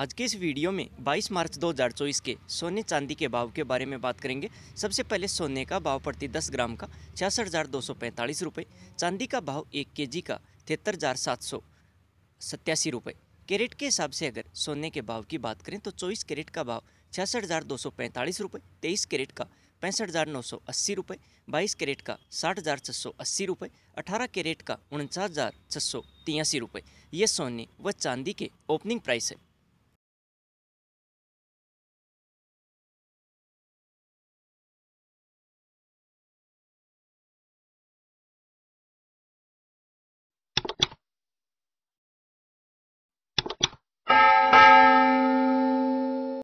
आज के इस वीडियो में 22 मार्च 2024 के सोने चांदी के भाव के बारे में बात करेंगे सबसे पहले सोने का भाव प्रति 10 ग्राम का छियासठ हज़ार दो सौ पैंतालीस रुपये चांदी का भाव एक के जी का तिहत्तर हज़ार सात सौ सत्यासी रुपये कैरेट के हिसाब से अगर सोने के भाव की बात करें तो 24 कैरेट का भाव छियासठ हज़ार दो सौ पैंतालीस रुपये तेईस कैरेट का पैंसठ हज़ार नौ सौ अस्सी रुपये बाईस कैरेट का साठ हज़ार छः सौ अस्सी रुपये अठारह कैरेट का उनचास हज़ार छः सौ तिरासी रुपये ये सोने व चांदी के ओपनिंग प्राइस है